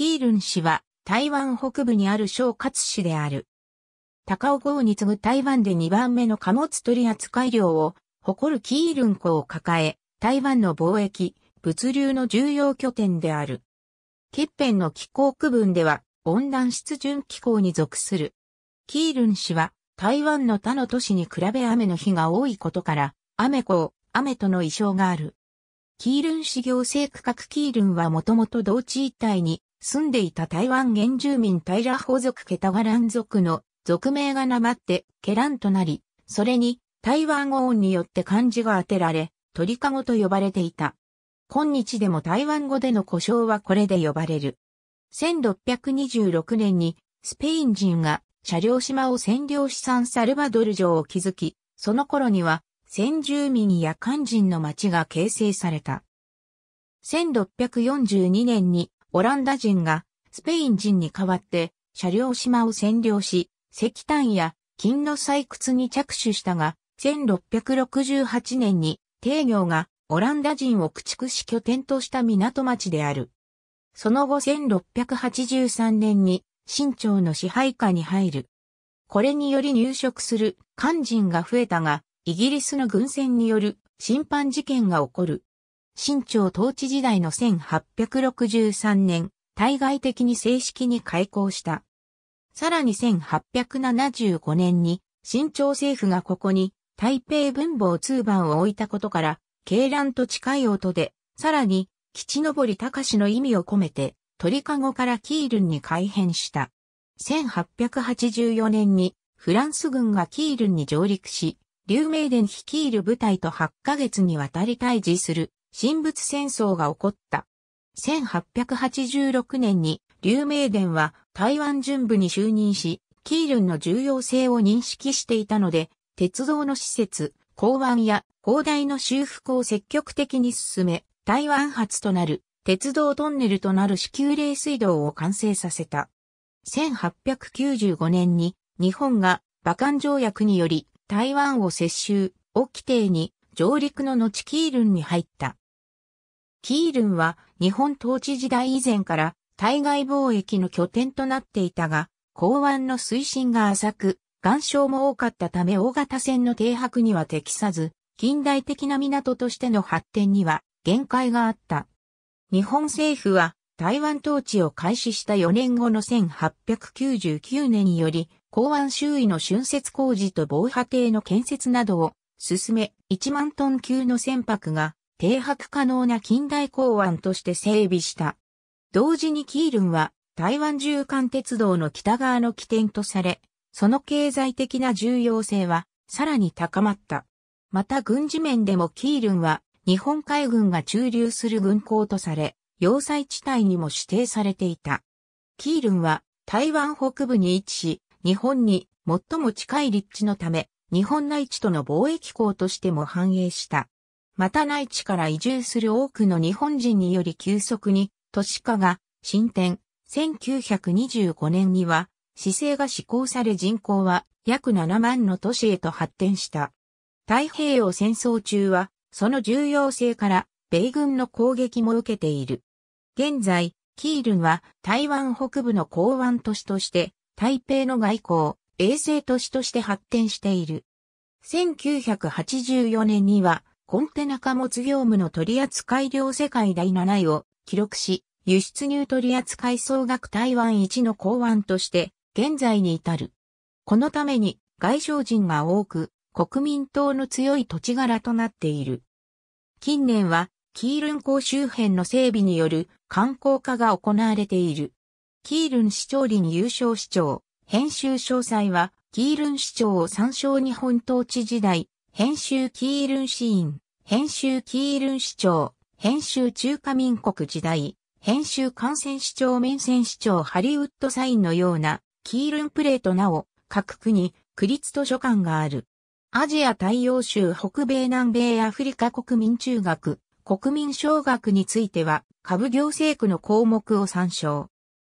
キールン氏は台湾北部にある小活市である。高尾号に次ぐ台湾で2番目の貨物取扱量を誇るキールン港を抱え、台湾の貿易、物流の重要拠点である。欠片の気候区分では温暖湿潤気候に属する。キールン氏は台湾の他の都市に比べ雨の日が多いことから、雨港、雨との異称がある。キールン市行政区画キールンはもともと同地一帯に住んでいた台湾原住民タイラホ族ケタワラン族の族名がなまってケランとなり、それに台湾語音によって漢字が当てられ、鳥かごと呼ばれていた。今日でも台湾語での故障はこれで呼ばれる。1626年にスペイン人が車両島を占領資産サルバドル城を築き、その頃には先住民や漢人の町が形成された。1642年にオランダ人がスペイン人に代わって車両島を占領し、石炭や金の採掘に着手したが、1668年に帝業がオランダ人を駆逐し拠点とした港町である。その後1683年に清朝の支配下に入る。これにより入植する漢人が増えたが、イギリスの軍船による侵犯事件が起こる。清朝統治時代の1863年、対外的に正式に開港した。さらに1875年に、清朝政府がここに台北文房通番を置いたことから、鶏卵と近い音で、さらに、吉登隆の意味を込めて、鳥籠からキールンに改変した。1884年に、フランス軍がキールンに上陸し、劉明伝率いる部隊と8ヶ月にわたり対峙する神仏戦争が起こった。1886年に、劉明殿は台湾準部に就任し、キールンの重要性を認識していたので、鉄道の施設、港湾や砲台の修復を積極的に進め、台湾発となる鉄道トンネルとなる支給冷水道を完成させた。1895年に日本が馬関条約により台湾を接収を規定に上陸の後キールンに入った。キールンは日本統治時代以前から対外貿易の拠点となっていたが、港湾の水深が浅く、岩礁も多かったため大型船の停泊には適さず、近代的な港としての発展には限界があった。日本政府は台湾統治を開始した4年後の1899年により、港湾周囲の浚渫工事と防波堤の建設などを進め、1万トン級の船舶が停泊可能な近代港湾として整備した。同時にキールンは台湾縦貫鉄道の北側の起点とされ、その経済的な重要性はさらに高まった。また軍事面でもキールンは日本海軍が駐留する軍港とされ、要塞地帯にも指定されていた。キールンは台湾北部に位置し、日本に最も近い立地のため、日本内地との貿易港としても繁栄した。また内地から移住する多くの日本人により急速に都市化が進展。1925年には、市政が施行され人口は約7万の都市へと発展した。太平洋戦争中は、その重要性から、米軍の攻撃も受けている。現在、キールンは台湾北部の港湾都市として、台北の外交、衛星都市として発展している。1984年には、コンテナ貨物業務の取扱量世界第7位を記録し、輸出入取扱総額台湾一の港湾として現在に至る。このために外省人が多く国民党の強い土地柄となっている。近年はキールン港周辺の整備による観光化が行われている。キールン市長林優勝市長、編集詳細はキールン市長を参照日本統治時代、編集キールンシーン、編集キールン市長、編集中華民国時代、編集感染市長面線市長ハリウッドサインのような、キールンプレートなお、各国、区立図書館がある。アジア大洋州北米南米アフリカ国民中学、国民小学については、株行政区の項目を参照。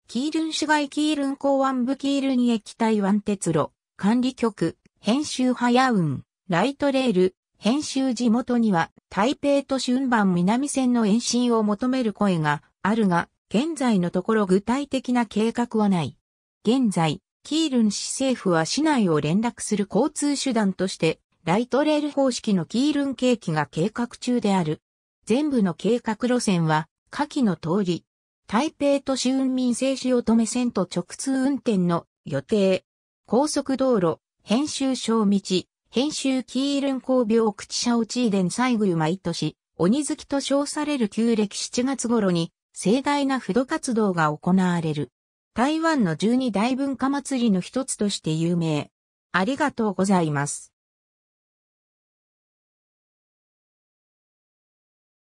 キールン市街キールン港湾部キールン駅台湾鉄路、管理局、編集早運。ライトレール、編集地元には台北市春番南線の延伸を求める声があるが、現在のところ具体的な計画はない。現在、キールン市政府は市内を連絡する交通手段として、ライトレール方式のキールン景気が計画中である。全部の計画路線は、下記の通り、台北都市運民生を乙め線と直通運転の予定、高速道路、編集小道、編集キールン工病口社を地位伝最後毎年、鬼月と称される旧暦7月頃に、盛大な不動活動が行われる。台湾の十二大文化祭りの一つとして有名。ありがとうございます。